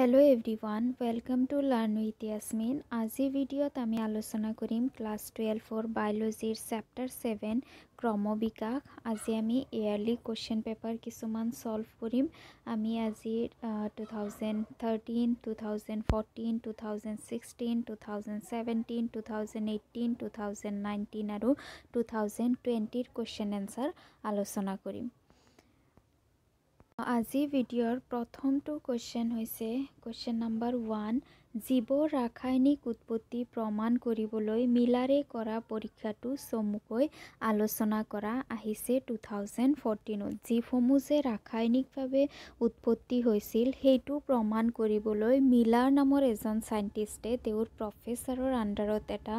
hello' everyone welcome to learn with Yasmin আজি ভিডিঅ'ত আমি আলোচনা কৰিম ক্লাছ টুৱেলভৰ বায়'লজিৰ চেপ্টাৰ ছেভেন ক্ৰমবিকাশ আজি আমি ইয়াৰলি কুৱেশ্যন পেপাৰ কিছুমান চল্ভ কৰিম আমি আজি two thousand thirteen two thousand fourteen two thousand sixteen two thousand seventeen two thousand eighteen two thousand nineteen আৰু টু থাউজেণ্ড টুৱেণ্টিৰ কুৱেশ্যন এনচাৰ আলোচনা কৰিম আজি ভিডিঅ'ৰ প্ৰথমটো কুৱেশ্যন হৈছে কুৱেশ্যন নম্বৰ ওৱান জীৱৰ ৰাসায়নিক উৎপত্তি প্ৰমাণ কৰিবলৈ মিলাৰে কৰা পৰীক্ষাটো চমুকৈ আলোচনা কৰা আহিছে টু থাউজেণ্ড ফৰ্টিনত যিসমূহ যে ৰাসায়নিকভাৱে উৎপত্তি হৈছিল সেইটো প্ৰমাণ কৰিবলৈ মিলাৰ নামৰ এজন ছাইণ্টিষ্টে তেওঁৰ প্ৰফেচাৰৰ আণ্ডাৰত এটা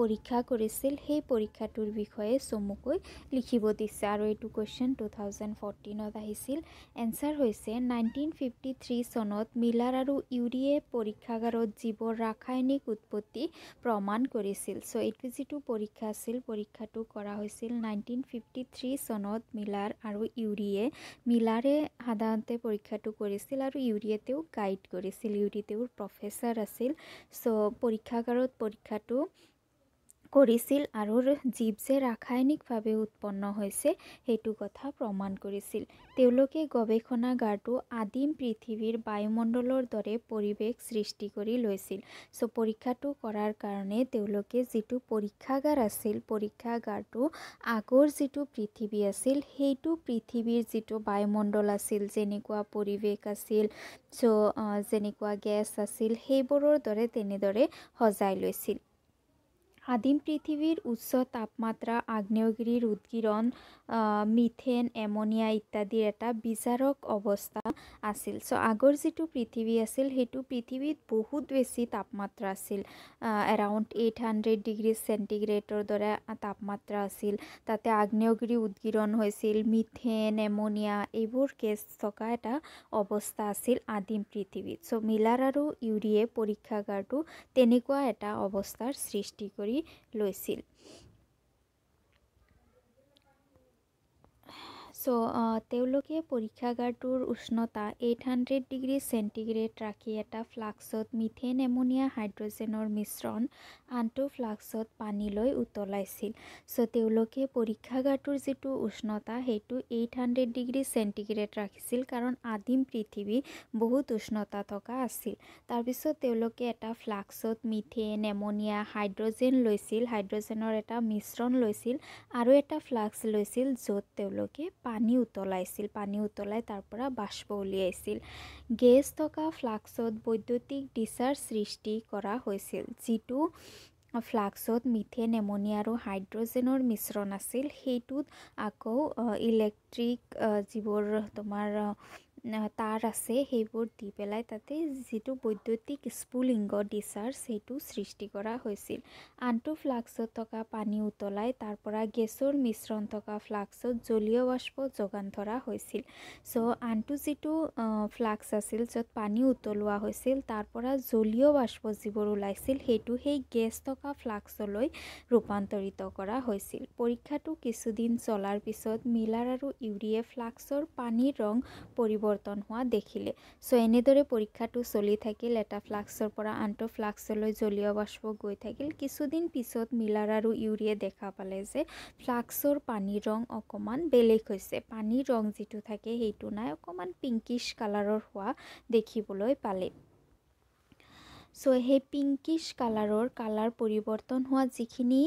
পৰীক্ষা কৰিছিল সেই পৰীক্ষাটোৰ বিষয়ে চমুকৈ লিখিব দিছে আৰু এইটো কুৱেশ্যন টু থাউজেণ্ড ফৰ্টিনত আহিছিল এনচাৰ হৈছে নাইনটিন ফিফটি থ্ৰী চনত মিলাৰ আৰু ইউৰিয়ে পৰীক্ষাগাৰত আৰু জীৱৰ ৰাসায়নিক উৎপত্তি প্ৰমাণ কৰিছিল চ' এইটো যিটো পৰীক্ষা আছিল পৰীক্ষাটো কৰা হৈছিল নাইনটিন ফিফটি থ্ৰী চনত মিলাৰ আৰু ইউৰিয়ে মিলাৰে সাধাৰণতে পৰীক্ষাটো কৰিছিল আৰু ইউৰিয়ে তেওঁ গাইড কৰিছিল ইউৰি তেওঁৰ প্ৰফেচাৰ আছিল চ' পৰীক্ষাগাৰত পৰীক্ষাটো কৰিছিল আৰু জীৱ যে ৰাসায়নিকভাৱে উৎপন্ন হৈছে সেইটো কথা প্ৰমাণ কৰিছিল তেওঁলোকে গৱেষণাগাৰটো আদিম পৃথিৱীৰ বায়ুমণ্ডলৰ দৰে পৰিৱেশ সৃষ্টি কৰি লৈছিল চ' পৰীক্ষাটো কৰাৰ কাৰণে তেওঁলোকে যিটো পৰীক্ষাগাৰ আছিল পৰীক্ষাগাৰটো আগৰ যিটো পৃথিৱী আছিল সেইটো পৃথিৱীৰ যিটো বায়ুমণ্ডল আছিল যেনেকুৱা পৰিৱেশ আছিল চ' যেনেকুৱা গেছ আছিল সেইবোৰৰ দৰে তেনেদৰে সজাই লৈছিল আদিম পৃথিৱীৰ উচ্চ তাপমাত্ৰা আগ্নেয়গিৰিৰ উদগিৰণ মিথেন এমনিয়া ইত্যাদিৰ এটা বিচাৰক অৱস্থা আছিল চ' আগৰ যিটো পৃথিৱী আছিল সেইটো পৃথিৱীত বহুত বেছি তাপমাত্ৰা আছিল এৰাউণ্ড এইট হাণ্ড্ৰেড ডিগ্ৰী চেণ্টিগ্ৰেডৰ দৰে তাপমাত্ৰা আছিল তাতে আগ্নেয়গিৰি উদগিৰণ হৈছিল মিথেন এমনিয়া এইবোৰ কেছ থকা এটা অৱস্থা আছিল আদিম পৃথিৱীত চ' মিলাৰ আৰু ইউৰিয়ে পৰীক্ষাগাৰটো তেনেকুৱা এটা অৱস্থাৰ সৃষ্টি কৰি কৰি লৈছিল চ' তেওঁলোকে পৰীক্ষাগাৰটোৰ উষ্ণতা এইট হাণ্ড্ৰেড ডিগ্ৰী চেণ্টিগ্ৰেড ৰাখি এটা ফ্লাক্সত মিথেন এমনীয়া হাইড্ৰজেনৰ মিশ্ৰণ আনটো ফ্লাক্সত পানীলৈ উতলাইছিল চ' তেওঁলোকে পৰীক্ষাগাৰটোৰ যিটো উষ্ণতা সেইটো এইট হাণ্ড্ৰেড ডিগ্ৰী চেণ্টিগ্ৰেড ৰাখিছিল কাৰণ আদিম পৃথিৱী বহুত উষ্ণতা থকা আছিল তাৰপিছত তেওঁলোকে এটা ফ্লাক্সত মিথেন এমনীয়া হাইড্ৰজেন লৈছিল হাইড্ৰজেনৰ এটা মিশ্ৰণ লৈছিল আৰু এটা ফ্লাক্স লৈছিল য'ত তেওঁলোকে পানী উতলাইছিল পানী উতলাই তাৰ পৰা বাষ্প উলিয়াইছিল গেছ থকা ফ্লাক্সত বৈদ্যুতিক ডিচাৰ্জ সৃষ্টি কৰা হৈছিল যিটো ফ্লাক্সত মিথে নেমনি আৰু হাইড্ৰজেনৰ মিশ্ৰণ আছিল সেইটোত আকৌ ইলেক্ট্ৰিক যিবোৰ তোমাৰ তাঁৰ আছে সেইবোৰ দি পেলাই তাতে যিটো বৈদ্যুতিক স্পুলিংগ ডিচাৰ্জ সেইটো সৃষ্টি কৰা হৈছিল আনটো ফ্লাক্সত থকা পানী উতলাই তাৰ পৰা গেছৰ মিশ্ৰণ থকা ফ্লাক্সত জলীয় বাষ্প যোগান ধৰা হৈছিল চ' আনটো যিটো ফ্লাক্স আছিল য'ত পানী উতলোৱা হৈছিল তাৰ পৰা জলীয় বাষ্প যিবোৰ ওলাইছিল সেইটো সেই গেছ থকা ফ্লাক্সলৈ ৰূপান্তৰিত কৰা হৈছিল পৰীক্ষাটো কিছুদিন চলাৰ পিছত মিলাৰ আৰু ইউৰিয়ে ফ্লাক্সৰ পানীৰ ৰং পৰিৱৰ্তন পৰিৱৰ্তন হোৱা দেখিলে চ' এনেদৰে পৰীক্ষাটো চলি থাকিল এটা ফ্লাক্সৰ পৰা আনটো ফ্লাক্সলৈ জলীয় বাষ্প গৈ থাকিল কিছুদিন পিছত মিলাৰ আৰু ইউৰিয়ে দেখা পালে যে ফ্লাক্সৰ পানীৰ ৰং অকণমান বেলেগ হৈছে পানীৰ ৰং যিটো থাকে সেইটো নাই অকণমান পিংকিছ কালাৰৰ হোৱা দেখিবলৈ পালে চ' সেই পিংকিছ কালাৰৰ কালাৰ পৰিৱৰ্তন হোৱা যিখিনি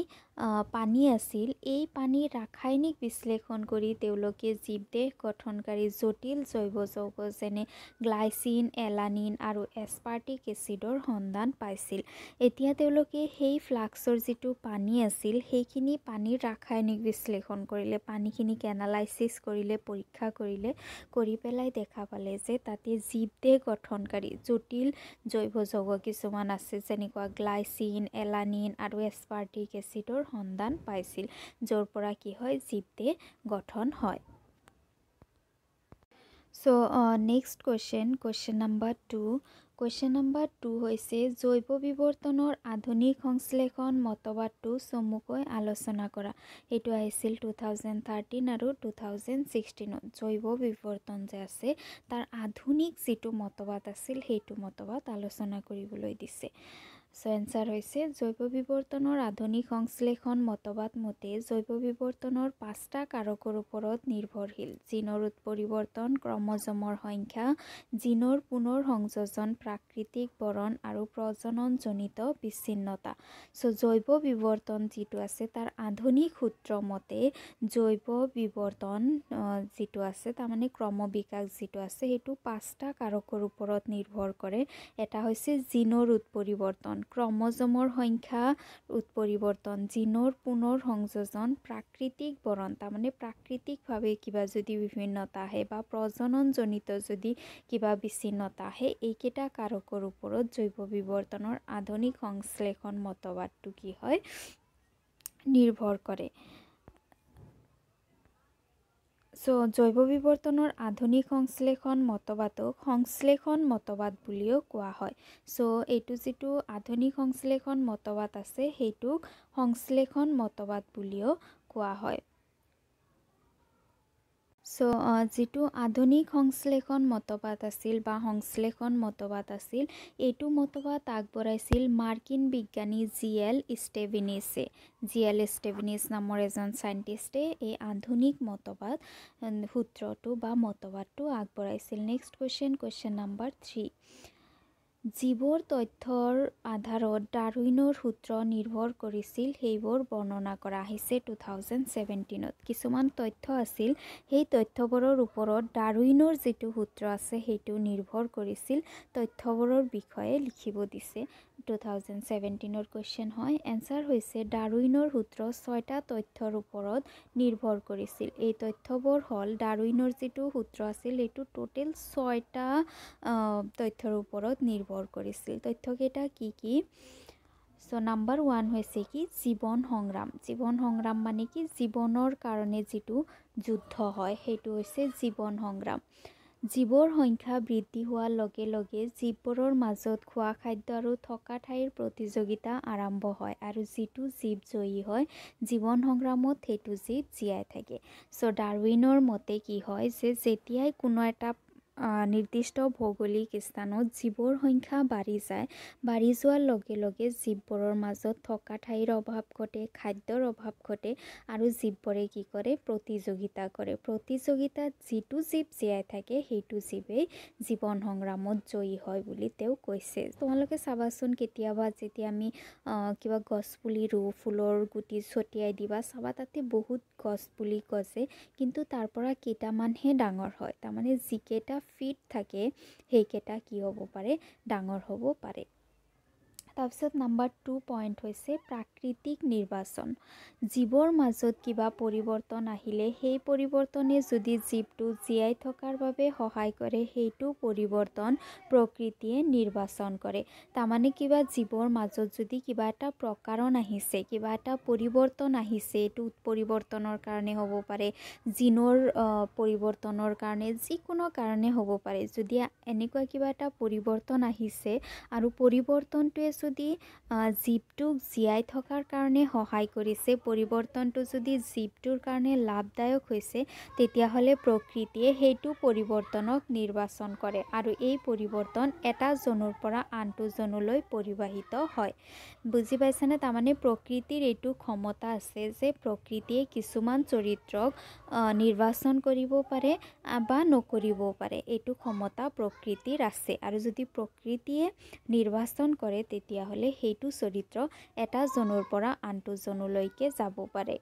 পানী আছিল এই পানীৰ ৰাসায়নিক বিশ্লেষণ কৰি তেওঁলোকে জীৱদেহ গঠনকাৰী জটিল জৈৱ যৌগ যেনে গ্লাইচিন এলানিন আৰু এছপাৰ্টিক এচিডৰ সন্ধান পাইছিল এতিয়া তেওঁলোকে সেই ফ্লাক্সৰ যিটো পানী আছিল সেইখিনি পানীৰ ৰাসায়নিক বিশ্লেষণ কৰিলে পানীখিনি কেনালাইচিছ কৰিলে পৰীক্ষা কৰিলে কৰি পেলাই দেখা পালে যে তাতে জীৱদেহ গঠনকাৰী জটিল জৈৱ যৌগ কিছুমান আছে যেনেকুৱা গ্লাইচিন এলানিন আৰু এছপাৰ্টিক এচিডৰ সন্ধান পাইছিল য'ৰ পৰা কি হয় জীৱ জীৱদেহ গঠন হয় so' next question question number two question number two হৈছে জৈৱ বিৱৰ্তনৰ আধুনিক সংশ্লেষণ মতবাদটো চমুকৈ আলোচনা কৰা সেইটো আহিছিল টু থাউজেণ্ড থাৰ্টিন আৰু টু থাউজেণ্ড ছিক্সটিনত জৈৱ বিৱৰ্তন যে আছে তাৰ আধুনিক যিটো মতবাদ আছিল সেইটো মতবাদ আলোচনা কৰিবলৈ দিছে চেঞ্চাৰ হৈছে জৈৱ বিৱৰ্তনৰ আধুনিক সংশ্লেষণ মতবাদ মতে জৈৱ বিৱৰ্তনৰ পাঁচটা কাৰকৰ ওপৰত নিৰ্ভৰশীল জিনৰ উৎপৰিৱৰ্তন ক্ৰমজমৰ সংখ্যা জিনৰ পুনৰ সংযোজন প্ৰাকৃতিক বৰণ আৰু প্ৰজননজনিত বিচ্ছিন্নতা চ' জৈৱ বিৱৰ্তন যিটো আছে তাৰ আধুনিক সূত্ৰ মতে জৈৱ বিৱৰ্তন যিটো আছে তাৰমানে ক্ৰম বিকাশ যিটো আছে সেইটো পাঁচটা কাৰকৰ ওপৰত নিৰ্ভৰ কৰে এটা হৈছে জিনৰ উৎপৰিৱৰ্তন ক্ৰমজমৰ সংখ্যা উৎপৰিৱৰ্তন জিনৰ পুনৰ সংযোজন প্ৰাকৃতিক বৰণ তাৰমানে প্ৰাকৃতিকভাৱে কিবা যদি বিভিন্নতা আহে বা প্ৰজননজনিত যদি কিবা বিচ্ছিন্নতা আহে এইকেইটা কাৰকৰ ওপৰত জৈৱ বিৱৰ্তনৰ আধুনিক সংশ্লেষণ মতবাদটো কি হয় নিৰ্ভৰ কৰে চ' জৈৱ বিৱৰ্তনৰ আধুনিক সংশ্লেষণ মতবাদক সংশ্লেষণ মতবাদ বুলিও কোৱা হয় চ' এইটো যিটো আধুনিক সংশ্লেষণ মতবাদ আছে সেইটোক সংশ্লেষণ মতবাদ বুলিও কোৱা হয় চ' যিটো আধুনিক সংশ্লেষণ মতবাদ আছিল বা সংশ্লেষণ মতবাদ আছিল এইটো মতবাদ আগবঢ়াইছিল মাৰ্কিন বিজ্ঞানী জি এল ষ্টেভিনিছে জি এল ষ্টেভিনিছ নামৰ এজন চাইণ্টিষ্টে এই আধুনিক মতবাদ সূত্ৰটো বা মতবাদটো আগবঢ়াইছিল next question question number three যিবোৰ তথ্যৰ আধাৰত ডাৰুইনৰ সূত্ৰ নিৰ্ভৰ কৰিছিল সেইবোৰ বৰ্ণনা কৰা আহিছে টু থাউজেণ্ড ছেভেণ্টিনত কিছুমান তথ্য আছিল সেই তথ্যবোৰৰ ওপৰত ডাৰুইনৰ যিটো সূত্ৰ আছে সেইটো নিৰ্ভৰ কৰিছিল তথ্যবোৰৰ বিষয়ে লিখিব দিছে টু থাউজেণ্ড ছেভেণ্টিনৰ কুৱেশ্যন হয় এনচাৰ হৈছে ডাৰুইনৰ সূত্ৰ ছয়টা তথ্যৰ ওপৰত নিৰ্ভৰ কৰিছিল এই তথ্যবোৰ হ'ল ডাৰুইনৰ যিটো সূত্ৰ আছিল সেইটো টোটেল ছয়টা তথ্যৰ ওপৰত নিৰ্ভৰ নিৰ্ভৰ কৰিছিল তথ্যকেইটা কি কি চ' নাম্বাৰ ওৱান হৈছে কি জীৱন সংগ্ৰাম জীৱন সংগ্ৰাম মানে কি জীৱনৰ কাৰণে যিটো যুদ্ধ হয় সেইটো হৈছে জীৱন সংগ্ৰাম জীৱৰ সংখ্যা বৃদ্ধি হোৱাৰ লগে লগে জীৱবোৰৰ মাজত খোৱা খাদ্য আৰু থকা ঠাইৰ প্ৰতিযোগিতা আৰম্ভ হয় আৰু যিটো জীৱ জয়ী হয় জীৱন সংগ্ৰামত সেইটো জীৱ জীয়াই থাকে চ' ডাৰৱিনৰ মতে কি হয় যে যেতিয়াই কোনো এটা নিৰ্দিষ্ট ভৌগোলিক স্থানত জীৱৰ সংখ্যা বাঢ়ি যায় বাঢ়ি যোৱাৰ লগে লগে জীৱবোৰৰ মাজত থকা ঠাইৰ অভাৱ ঘটে খাদ্যৰ অভাৱ ঘটে আৰু জীৱবোৰে কি কৰে প্ৰতিযোগিতা কৰে প্ৰতিযোগিতাত যিটো জীৱ জীয়াই থাকে সেইটো জীৱেই জীৱন সংগ্ৰামত জয়ী হয় বুলি তেওঁ কৈছে তোমালোকে চাবাচোন কেতিয়াবা যেতিয়া আমি কিবা গছপুলি ৰুওঁ ফুলৰ গুটি ছটিয়াই দিবা চাবা তাতে বহুত গছ বুলি গজে কিন্তু তাৰ পৰা কেইটামানহে ডাঙৰ হয় তাৰমানে যিকেইটা ফিট থাকে সেইকেইটা কি হ'ব পাৰে ডাঙৰ হ'ব পাৰে তাৰপিছত নাম্বাৰ টু পইণ্ট হৈছে প্ৰাকৃতিক নিৰ্বাচন জীৱৰ মাজত কিবা পৰিৱৰ্তন আহিলে সেই পৰিৱৰ্তনে যদি জীৱটো জীয়াই থকাৰ বাবে সহায় কৰে সেইটো পৰিৱৰ্তন প্ৰকৃতিয়ে নিৰ্বাচন কৰে তাৰমানে কিবা জীৱৰ মাজত যদি কিবা এটা প্ৰকাৰণ আহিছে কিবা এটা পৰিৱৰ্তন আহিছে এইটো পৰিৱৰ্তনৰ কাৰণে হ'ব পাৰে জিনৰ পৰিৱৰ্তনৰ কাৰণে যিকোনো কাৰণে হ'ব পাৰে যদি এনেকুৱা কিবা এটা পৰিৱৰ্তন আহিছে আৰু পৰিৱৰ্তনটোৱে যদি জীৱটোক জীয়াই থকাৰ কাৰণে সহায় কৰিছে পৰিৱৰ্তনটো যদি জীৱটোৰ কাৰণে লাভদায়ক হৈছে তেতিয়াহ'লে প্ৰকৃতিয়ে সেইটো পৰিৱৰ্তনক নিৰ্বাচন কৰে আৰু এই পৰিৱৰ্তন এটা জনৰ পৰা আনটো জনলৈ পৰিবাহিত হয় বুজি পাইছেনে তাৰমানে প্ৰকৃতিৰ এইটো ক্ষমতা আছে যে প্ৰকৃতিয়ে কিছুমান চৰিত্ৰক নিৰ্বাচন কৰিব পাৰে বা নকৰিবও পাৰে এইটো ক্ষমতা প্ৰকৃতিৰ আছে আৰু যদি প্ৰকৃতিয়ে নিৰ্বাচন কৰে তেতিয়া দিয়া হ'লে সেইটো চৰিত্ৰ এটা জনৰ পৰা আনটো জনলৈকে যাব পাৰে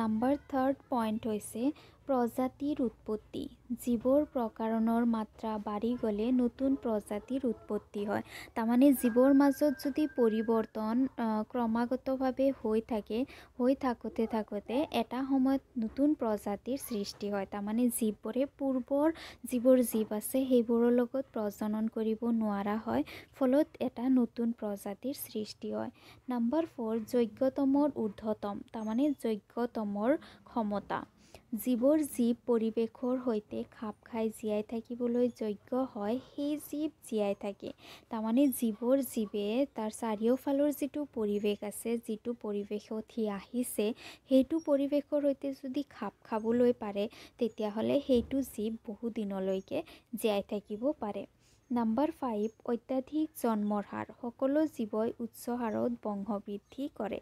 নাম্বাৰ থাৰ্ড পইণ্ট হৈছে প্ৰজাতিৰ উৎপত্তি জীবর প্ৰকাৰণৰ মাত্ৰা বাঢ়ি গ'লে নতুন প্ৰজাতিৰ উৎপত্তি হয় তাৰমানে জীবর মাজত যদি পৰিৱৰ্তন ক্ৰমাগতভাৱে হৈ থাকে হৈ থাকোঁতে থাকোঁতে এটা সময়ত নতুন প্ৰজাতিৰ সৃষ্টি হয় তাৰমানে জীৱবোৰে পূৰ্বৰ যিবোৰ জীৱ আছে সেইবোৰৰ লগত প্ৰজনন কৰিব নোৱাৰা হয় ফলত এটা নতুন প্ৰজাতিৰ সৃষ্টি হয় নাম্বাৰ ফ'ৰ যোগ্যতমৰ তার তাৰমানে যোগ্যতমৰ ক্ষমতা যিবোৰ জীৱ পৰিৱেশৰ সৈতে খাপ খাই জীয়াই থাকিবলৈ যোগ্য হয় সেই জীৱ জীয়াই থাকে তাৰমানে যিবোৰ জীৱে তাৰ চাৰিওফালৰ যিটো পৰিৱেশ আছে যিটো পৰিৱেশত সি আহিছে সেইটো পৰিৱেশৰ সৈতে যদি খাপ খাবলৈ পাৰে তেতিয়াহ'লে সেইটো জীৱ বহুদিনলৈকে জীয়াই থাকিব পাৰে নাম্বাৰ ফাইভ অত্যাধিক জন্মৰ হাৰ সকলো জীৱই উচ্চ হাৰত বংশ বৃদ্ধি কৰে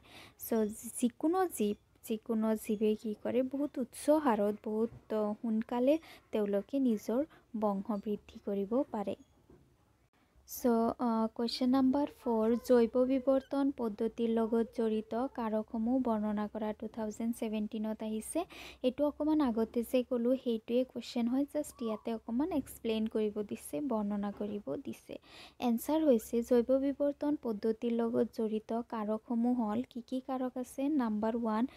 চ' যিকোনো জীৱ যিকোনো জীৱে কি কৰে বহুত উচ্চ হাৰত বহুত সোনকালে তেওঁলোকে নিজৰ বংশ বৃদ্ধি কৰিব পাৰে চ' কুৱেশ্যন নাম্বাৰ ফ'ৰ জৈৱ বিৱৰ্তন পদ্ধতিৰ লগত জড়িত কাৰকসমূহ বৰ্ণনা কৰা টু থাউজেণ্ড ছেভেণ্টিনত আহিছে এইটো অকণমান আগতে যে ক'লোঁ সেইটোৱে কুৱেশ্যন হয় জাষ্ট ইয়াতে অকণমান এক্সপ্লেইন কৰিব দিছে বৰ্ণনা কৰিব দিছে এনচাৰ হৈছে জৈৱ বিৱৰ্তন পদ্ধতিৰ লগত জড়িত কাৰকসমূহ হ'ল কি কি কাৰক আছে নাম্বাৰ ওৱান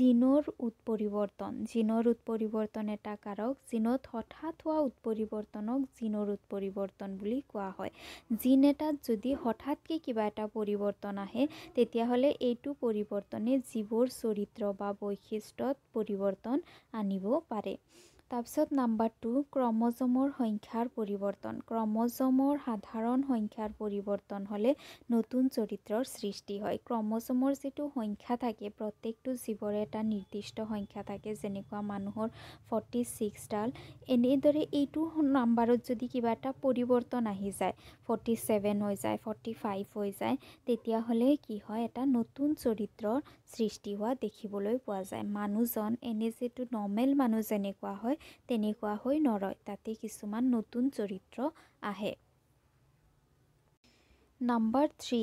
জিনৰ উৎপৰিৱৰ্তন জিনৰ উৎপৰিৱৰ্তন এটা কাৰক জিনত হঠাৎ হোৱা উৎপৰিৱৰ্তনক জিনৰ উৎপৰিৱৰ্তন বুলি কোৱা হয় যি নেতাত যদি হঠাৎকে কিবা এটা পৰিৱৰ্তন আহে তেতিয়াহ'লে এইটো পৰিৱৰ্তনে যিবোৰ চৰিত্ৰ বা বৈশিষ্ট্যত পৰিৱৰ্তন আনিব পাৰে তাৰপিছত নাম্বাৰ টু ক্ৰমজমৰ সংখ্যাৰ পৰিৱৰ্তন ক্ৰমজমৰ সাধাৰণ সংখ্যাৰ পৰিৱৰ্তন হ'লে নতুন চৰিত্ৰৰ সৃষ্টি হয় ক্ৰমজমৰ যিটো সংখ্যা থাকে প্ৰত্যেকটো জীৱৰে এটা নিৰ্দিষ্ট সংখ্যা থাকে যেনেকুৱা মানুহৰ ফৰ্টি ছিক্সডাল এনেদৰে এইটো নাম্বাৰত যদি কিবা এটা পৰিৱৰ্তন আহি যায় ফৰ্টি ছেভেন হৈ যায় ফৰ্টি ফাইভ হৈ যায় তেতিয়াহ'লে কি হয় এটা নতুন চৰিত্ৰৰ সৃষ্টি হোৱা দেখিবলৈ পোৱা যায় মানুহজন এনে যিটো নৰ্মেল মানুহ যেনেকুৱা হয় হয় তেনেকুৱা হৈ নৰয় তাতে কিছুমান নতুন চৰিত্ৰ আহে নাম্বাৰ থ্ৰী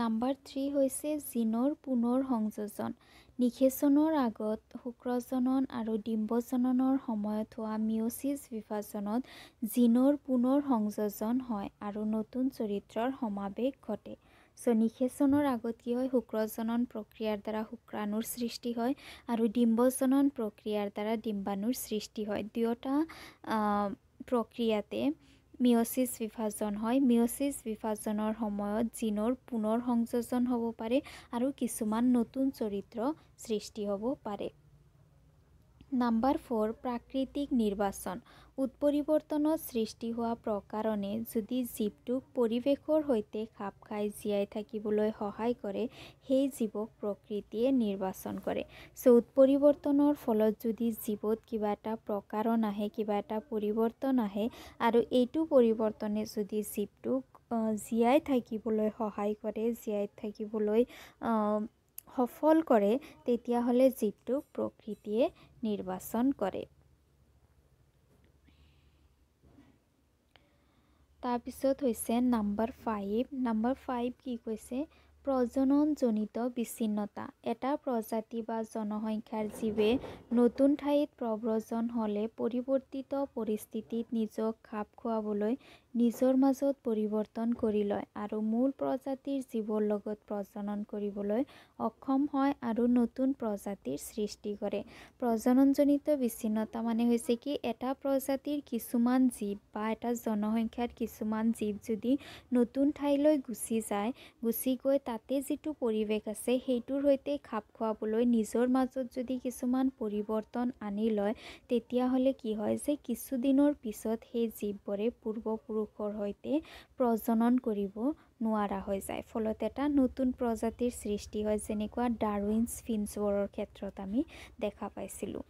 নাম্বাৰ থ্ৰী হৈছে জিনৰ পুনৰ সংযোজন নিখেচনৰ আগত শুক্ৰজনন আৰু ডিম্বজননৰ সময়ত হোৱা মিঅ'চিছ বিভাজনত জিনৰ পুনৰ সংযোজন হয় আৰু নতুন চৰিত্ৰৰ সমাৱেশ ঘটে চ' নিষেচনৰ আগত কি হয় শুক্ৰজনন প্ৰক্ৰিয়াৰ দ্বাৰা শুক্ৰাণুৰ সৃষ্টি হয় আৰু ডিম্বজনন প্ৰক্ৰিয়াৰ দ্বাৰা ডিম্বাণুৰ সৃষ্টি হয় দুয়োটা প্ৰক্ৰিয়াতে মিয়চিছ বিভাজন হয় মিয়চিছ বিভাজনৰ সময়ত জিনৰ পুনৰ সংযোজন হ'ব পাৰে আৰু কিছুমান নতুন চৰিত্ৰ সৃষ্টি হ'ব পাৰে নাম্বাৰ ফ'ৰ প্ৰাকৃতিক নিৰ্বাচন উৎপৰিৱৰ্তনত সৃষ্টি হোৱা প্ৰকাৰণে যদি জীৱটোক পৰিৱেশৰ সৈতে খাপ খাই জীয়াই থাকিবলৈ সহায় কৰে সেই জীৱক প্ৰকৃতিয়ে নিৰ্বাচন কৰে চ' উৎপৰিৱৰ্তনৰ ফলত যদি জীৱত কিবা এটা প্ৰকাৰণ আহে কিবা এটা পৰিৱৰ্তন আহে আৰু এইটো পৰিৱৰ্তনে যদি জীৱটোক জীয়াই থাকিবলৈ সহায় কৰে জীয়াই থাকিবলৈ সফল কৰে তেতিয়াহ'লে জীৱটোক প্ৰকৃতিয়ে নিৰ্বাচন কৰে তার পিছত হইছে নাম্বার 5 নাম্বার 5 কি কোইছে প্ৰজননজনিত বিচ্ছিন্নতা এটা প্ৰজাতি বা জনসংখ্যাৰ জীৱে নতুন ঠাইত প্ৰব্ৰজন হ'লে পৰিৱৰ্তিত পৰিস্থিতিত নিজক খাপ খুৱাবলৈ নিজৰ মাজত পৰিৱৰ্তন কৰি লয় আৰু মূল প্ৰজাতিৰ জীৱৰ লগত প্ৰজনন কৰিবলৈ অসম হয় আৰু নতুন প্ৰজাতিৰ সৃষ্টি কৰে প্ৰজননজনিত বিচ্ছিন্নতা মানে হৈছে কি এটা প্ৰজাতিৰ কিছুমান জীৱ বা এটা জনসংখ্যাৰ কিছুমান জীৱ যদি নতুন ঠাইলৈ গুচি যায় গুচি গৈ তাতে যিটো পৰিৱেশ আছে সেইটোৰ সৈতে খাপ খুৱাবলৈ নিজৰ মাজত যদি কিছুমান পৰিৱৰ্তন আনি লয় তেতিয়াহ'লে কি হয় যে কিছুদিনৰ পিছত সেই জীৱবোৰে পূৰ্বপুৰুষৰ সৈতে প্ৰজনন কৰিব নোৱাৰা হৈ যায় ফলত এটা নতুন প্ৰজাতিৰ সৃষ্টি হয় যেনেকুৱা ডাৰুইনছ ফিনছবোৰৰ ক্ষেত্ৰত আমি দেখা পাইছিলোঁ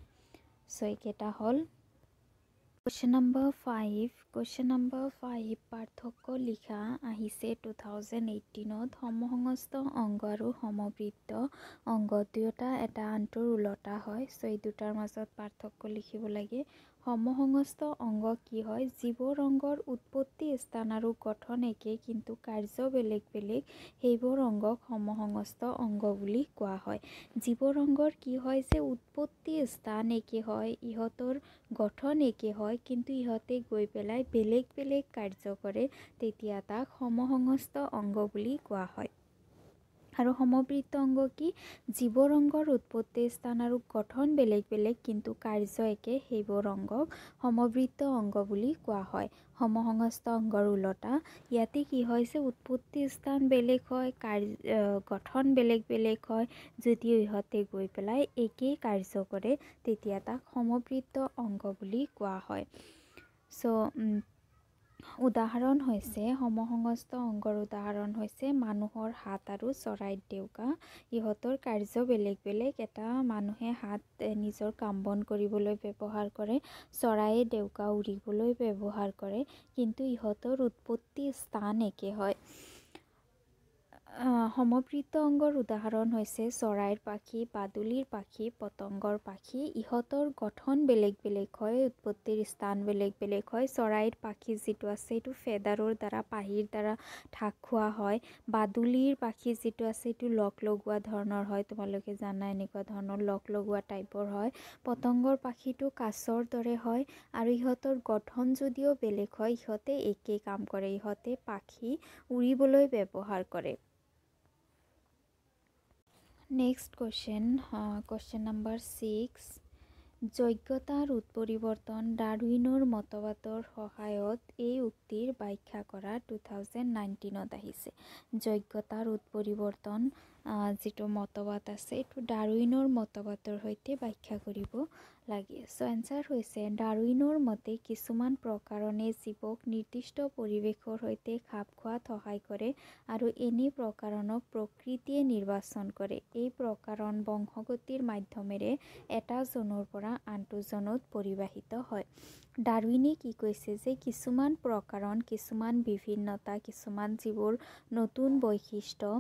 ছ' এইকেইটা হ'ল question number five question number five পাৰ্থক্য লিখা আহিছে টু থাউজেণ্ড এইটিনত সমসংস্থ অংগ আৰু সমবৃত্ত অংগ দুয়োটা এটা আনটোৰ ওলটা হয় চ' এই দুটাৰ মাজত পাৰ্থক্য লিখিব লাগে সমসংস্ত অংগ কি হয় যিবোৰ অংগৰ উৎপত্তি স্থান আৰু গঠন একে কিন্তু কাৰ্য বেলেগ বেলেগ সেইবোৰ অংগক সমসংস্ত অংগ বুলি কোৱা হয় যিবোৰ অংগৰ কি হয় যে উৎপত্তি স্থান একে হয় ইহঁতৰ গঠন একে হয় কিন্তু ইহঁতে গৈ পেলাই বেলেগ বেলেগ কাৰ্য কৰে তেতিয়া তাক সমসংস্ত অংগ বুলি কোৱা হয় আৰু সমবৃত্ত অংগ কি জীৱ ৰংগৰ উৎপত্তি স্থান আৰু গঠন বেলেগ বেলেগ কিন্তু কাৰ্য একে সেইবোৰ অংগক সমবৃত্ত অংগ বুলি কোৱা হয় সমসংস্থ অংগৰ ওলটা ইয়াতে কি হয় যে উৎপত্তি স্থান বেলেগ হয় কাৰ্য গঠন বেলেগ বেলেগ হয় যদিও ইহঁতে গৈ পেলাই একেই কাৰ্য কৰে তেতিয়া তাক সমবৃত্ত অংগ বুলি কোৱা হয় চ' উদাহৰণ হৈছে সমসংস্ত অংগৰ উদাহৰণ হৈছে মানুহৰ হাত আৰু চৰাইৰ ডেউকা ইহঁতৰ কাৰ্য বেলেগ বেলেগ এটা মানুহে হাত নিজৰ কাম বন কৰিবলৈ ব্যৱহাৰ কৰে চৰাইয়ে ডেউকা উৰিবলৈ ব্যৱহাৰ কৰে কিন্তু ইহঁতৰ উৎপত্তি স্থান একে হয় সমবৃত অংগৰ উদাহৰণ হৈছে চৰাইৰ পাখি বাদুলিৰ পাখি পতংগৰ পাখি ইহঁতৰ গঠন বেলেগ বেলেগ হয় উৎপত্তিৰ স্থান বেলেগ বেলেগ হয় চৰাইৰ পাখি যিটো আছে সেইটো ফেডাৰৰ দ্বাৰা পাহিৰ দ্বাৰা ঢাক খোৱা হয় বাদুলিৰ পাখি যিটো আছে সেইটো লগ লগোৱা ধৰণৰ হয় তোমালোকে জানা এনেকুৱা ধৰণৰ লগ লগোৱা টাইপৰ হয় পতংগৰ পাখিটো কাছৰ দৰে হয় আৰু ইহঁতৰ গঠন যদিও বেলেগ হয় ইহঁতে একেই কাম কৰে ইহঁতে পাখি উৰিবলৈ ব্যৱহাৰ কৰে next question question number six যোগ্যতাৰ উৎপৰিৱৰ্তন ডাৰউইনৰ মতবাদৰ সহায়ত এই উক্তিৰ ব্যাখ্যা কৰা টু থাউজেণ্ড নাইণ্টিনত আহিছে যোগ্যতাৰ উৎপৰিৱৰ্তন যিটো মতবাদ আছে এইটো ডাৰুইনৰ মতবাদৰ সৈতে ব্যাখ্যা কৰিব লাগে চ' এনচাৰ হৈছে ডাৰুইনৰ মতে কিছুমান প্ৰকাৰণে জীৱক নিৰ্দিষ্ট পৰিৱেশৰ সৈতে খাপ খোৱাত সহায় কৰে আৰু এনে প্ৰকাৰণক প্ৰকৃতিয়ে নিৰ্বাচন কৰে এই প্ৰকাৰণ বংশগতিৰ মাধ্যমেৰে এটা জনৰ পৰা আনটো জনত পৰিবাহিত হয় ডাৰুইনে কি কৈছে যে কিছুমান প্ৰকাৰণ কিছুমান বিভিন্নতা কিছুমান যিবোৰ নতুন বৈশিষ্ট্য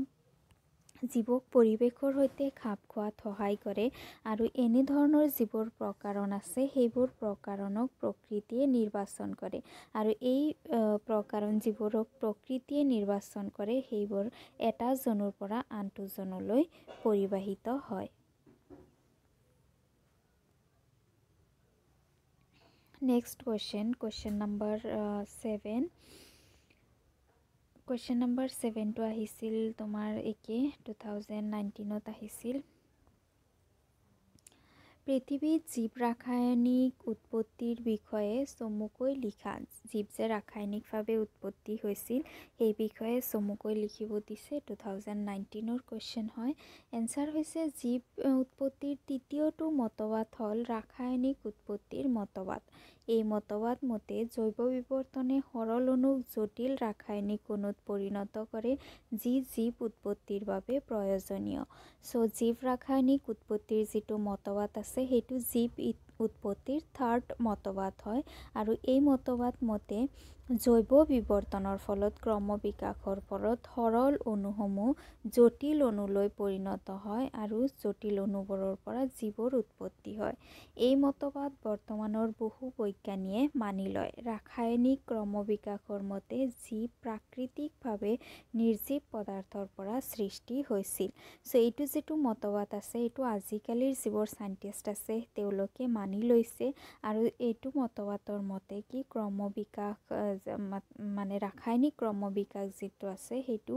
জীবক পৰিৱেশৰ সৈতে খাপ খোৱাত সহায় কৰে আৰু এনেধৰণৰ যিবোৰ প্ৰকাৰণ আছে সেইবোৰ প্ৰকাৰণক প্ৰকৃতিয়ে নিৰ্বাচন কৰে আৰু এই প্ৰকাৰণ যিবোৰক প্ৰকৃতিয়ে নিৰ্বাচন কৰে সেইবোৰ এটা পৰা আনটোজনলৈ পৰিবাহিত হয় next question question number seven question number ছেভেনটো আহিছিল তোমাৰ একে টু থাউজেণ্ড নাইনটিনত আহিছিল পৃথিৱীত জীৱ ৰাসায়নিক উৎপত্তিৰ বিষয়ে চমুকৈ লিখা জীৱ যে ৰাসায়নিকভাৱে উৎপত্তি হৈছিল সেই বিষয়ে চমুকৈ লিখিব দিছে টু থাউজেণ্ড নাইনটিনৰ কুৱেশ্যন হয় এনচাৰ হৈছে জীৱ উৎপত্তিৰ তৃতীয়টো মতবাদ হ'ল ৰাসায়নিক উৎপত্তিৰ মতবাদ এই মতবাদ মতে জৈৱ বিৱৰ্তনে সৰল অনুক জটিল ৰাসায়নিক অনুত পৰিণত কৰে যি জীৱ উৎপত্তিৰ বাবে প্ৰয়োজনীয় চ' জীৱ ৰাসায়নিক উৎপত্তিৰ যিটো মতবাদ আছে সেইটো জীৱ উৎপত্তিৰ থাৰ্ড মতবাদ হয় আৰু এই মতবাদ মতে জৈৱ বিৱৰ্তনৰ ফলত ক্ৰম বিকাশৰ ফলত সৰল অণুসমূহ জটিল অণুলৈ পৰিণত হয় আৰু জটিল অণুবোৰৰ পৰা জীৱৰ উৎপত্তি হয় এই মতবাদ বৰ্তমানৰ বহু বৈজ্ঞানীয়ে মানি লয় ৰাসায়নিক ক্ৰম বিকাশৰ মতে যি প্ৰাকৃতিকভাৱে নিৰ্জীৱ পদাৰ্থৰ পৰা সৃষ্টি হৈছিল চ' এইটো যিটো মতবাদ আছে এইটো আজিকালিৰ যিবোৰ চাইণ্টিষ্ট আছে তেওঁলোকে মানি লৈছে আৰু এইটো মতবাদৰ মতে কি ক্ৰম বিকাশ মানে রাসায়নিক ক্রমবিকাশ যিটো আছে সেইটো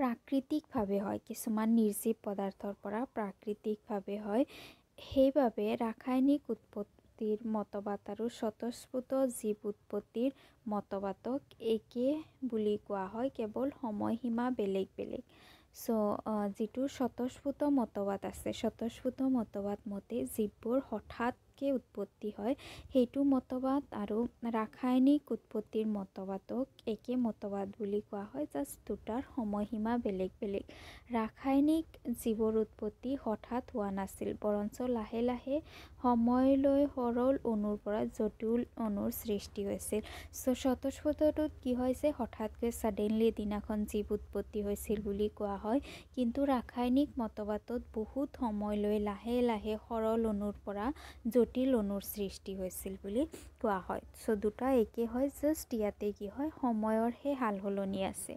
প্ৰাকৃতিকভাৱে হয় কিছুমান নিৰ্জীৱ পদাৰ্থৰ পৰা প্ৰাকৃতিকভাৱে হয় সেইবাবে ৰাসায়নিক উৎপত্তিৰ মতবাদ আৰু স্বতঃস্ফূৰ্ত জীৱ উৎপত্তিৰ মতবাদক একে বুলি কোৱা হয় কেৱল সময়সীমা বেলেগ বেলেগ চ' যিটো স্বতঃস্ফূৰ্ত মতবাদ আছে স্বতঃস্ফূৰ্ত মতবাদ মতে জীৱবোৰ হঠাৎ কেনেকৈ উৎপত্তি হয় সেইটো মতবাদ আৰু ৰাসায়নিক উৎপত্তিৰ মতবাদক একে মতবাদ বুলি কোৱা হয় জাষ্ট দুটাৰ সময়সীমা বেলেগ বেলেগ ৰাসায়নিক জীৱৰ উৎপত্তি হঠাৎ হোৱা নাছিল বৰঞ্চ লাহে লাহে সময়লৈ সৰল অণুৰ পৰা জটিল অণুৰ সৃষ্টি হৈছিল চ' স্বতঃস্ফূতটোত কি হয় হৈছে হঠাৎকৈ ছাডেনলি দিনাখন জীৱ উৎপত্তি হৈছিল বুলি কোৱা হয় কিন্তু ৰাসায়নিক মতবাদত বহুত সময়লৈ লাহে লাহে সৰল অণুৰ পৰা জটিল জটিল অণুৰ সৃষ্টি হৈছিল বুলি কোৱা হয় চ' দুটা একে হয় জাষ্ট ইয়াতে কি হয় সময়ৰ সেই সাল সলনি আছে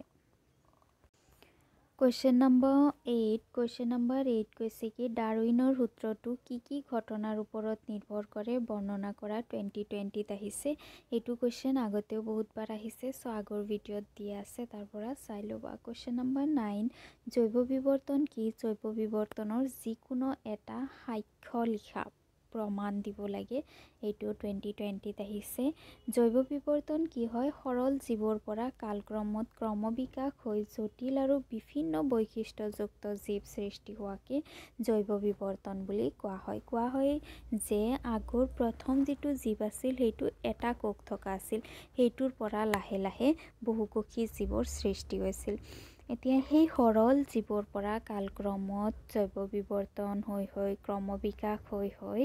question number eight question number eight কৈছে কি ডাৰুইনৰ সূত্ৰটো কি কি ঘটনাৰ ওপৰত নিৰ্ভৰ কৰে বৰ্ণনা কৰা টুৱেণ্টি টুৱেণ্টিত আহিছে এইটো কুৱেশ্যন আগতেও বহুতবাৰ আহিছে চ' আগৰ ভিডিঅ'ত দিয়া আছে তাৰ পৰা চাই ল'বা কুৱেশ্যন নম্বৰ নাইন জৈৱ বিৱৰ্তন কি জৈৱ বিৱৰ্তনৰ যিকোনো এটা সাক্ষ্য লিখা প্ৰমাণ দিব লাগে এইটো টুৱেণ্টি টুৱেণ্টিত আহিছে জৈৱ বিৱৰ্তন কি হয় সৰল জীৱৰ পৰা কালক্ৰমত ক্ৰমবিকাশ হৈ জটিল আৰু বিভিন্ন বৈশিষ্ট্যযুক্ত জীৱ সৃষ্টি হোৱাকে জৈৱ বিৱৰ্তন বুলি কোৱা হয় কোৱা হয় যে আগৰ প্ৰথম যিটো জীৱ আছিল সেইটো এটা কোষ থকা আছিল সেইটোৰ পৰা লাহে লাহে বহুকোষী জীৱৰ সৃষ্টি হৈছিল এতিয়া সেই সৰল জীৱৰ পৰা কালক্ৰমত জৈৱ বিৱৰ্তন হৈ হৈ ক্ৰম বিকাশ হৈ হৈ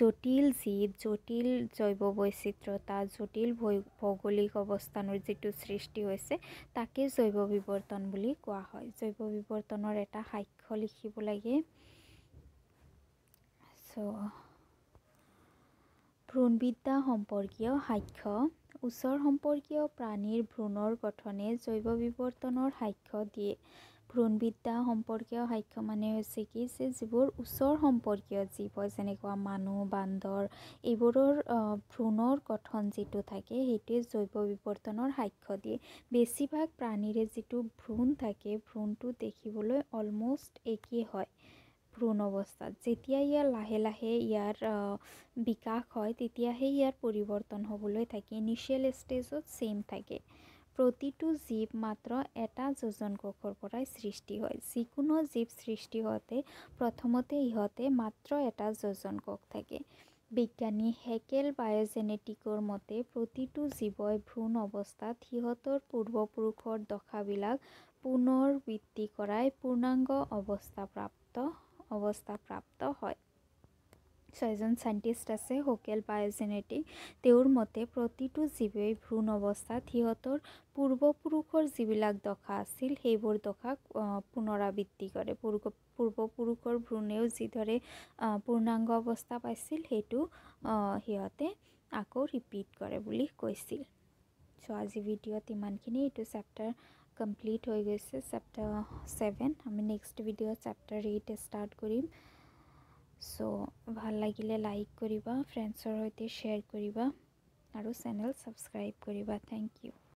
জটিল জীৱ জটিল জৈৱ বৈচিত্ৰতা জটিল ভৌগোলিক অৱস্থানৰ যিটো সৃষ্টি হৈছে তাকে জৈৱ বিৱৰ্তন বুলি কোৱা হয় জৈৱ বিৱৰ্তনৰ এটা সাক্ষ্য লিখিব লাগে চ' ভ্ৰূণবিদ্যা সম্পৰ্কীয় সাক্ষ্য ওচৰ সম্পৰ্কীয় প্ৰাণীৰ ভ্ৰূণৰ গঠনে জৈৱ বিৱৰ্তনৰ সাক্ষ্য দিয়ে ভ্ৰূণবিদ্যা সম্পৰ্কীয় সাক্ষ্য মানে হৈছে কি যে যিবোৰ ওচৰ সম্পৰ্কীয় জীৱ যেনেকুৱা মানুহ বান্দৰ এইবোৰৰ ভ্ৰূণৰ গঠন যিটো থাকে সেইটোৱে জৈৱ বিৱৰ্তনৰ সাক্ষ্য দিয়ে বেছিভাগ প্ৰাণীৰে যিটো ভ্ৰূণ থাকে ভ্ৰূণটো দেখিবলৈ অলমষ্ট একেই হয় ভ্ৰূণ অৱস্থাত যেতিয়া ইয়াৰ লাহে লাহে ইয়াৰ বিকাশ হয় তেতিয়াহে ইয়াৰ পৰিৱৰ্তন হ'বলৈ থাকে ইনিচিয়েল ষ্টেজত ছেইম থাকে প্ৰতিটো জীৱ মাত্ৰ এটা যোজন কোষৰ পৰাই সৃষ্টি হয় যিকোনো জীৱ সৃষ্টি হওঁতে প্ৰথমতে ইহঁতে মাত্ৰ এটা যোজন কোষ থাকে বিজ্ঞানী হেকেল বায়'জেনেটিকৰ মতে প্ৰতিটো জীৱই ভ্ৰূণ অৱস্থাত সিহঁতৰ পূৰ্বপুৰুষৰ দশাবিলাক পুনৰ বৃত্তি কৰাই পূৰ্ণাংগ অৱস্থা প্ৰাপ্ত অৱস্থা প্ৰাপ্ত হয় ছয়জন চাইণ্টিষ্ট আছে হোকেল বায়'জেনেটিক তেওঁৰ মতে প্ৰতিটো জীৱেই ভ্ৰূণ অৱস্থাত সিহঁতৰ পূৰ্বপুৰুষৰ যিবিলাক দশা আছিল সেইবোৰ দশাক পুনৰাবৃত্তি কৰে পূৰ্গ পূৰ্বপুৰুষৰ ভ্ৰূণেও যিদৰে পূৰ্ণাংগ অৱস্থা পাইছিল সেইটো সিহঁতে আকৌ ৰিপিট কৰে বুলি কৈছিল চ' আজি ভিডিঅ'ত ইমানখিনি এইটো চেপ্টাৰ কমপ্লিট হৈ গৈছে চেপ্টাৰ ছেভেন আমি next video' chapter eight start কৰিম চ' ভাল লাগিলে লাইক কৰিবা ফ্ৰেণ্ডছৰ সৈতে শ্বেয়াৰ কৰিবা আৰু চেনেল ছাবস্ক্ৰাইব কৰিবা থেংক ইউ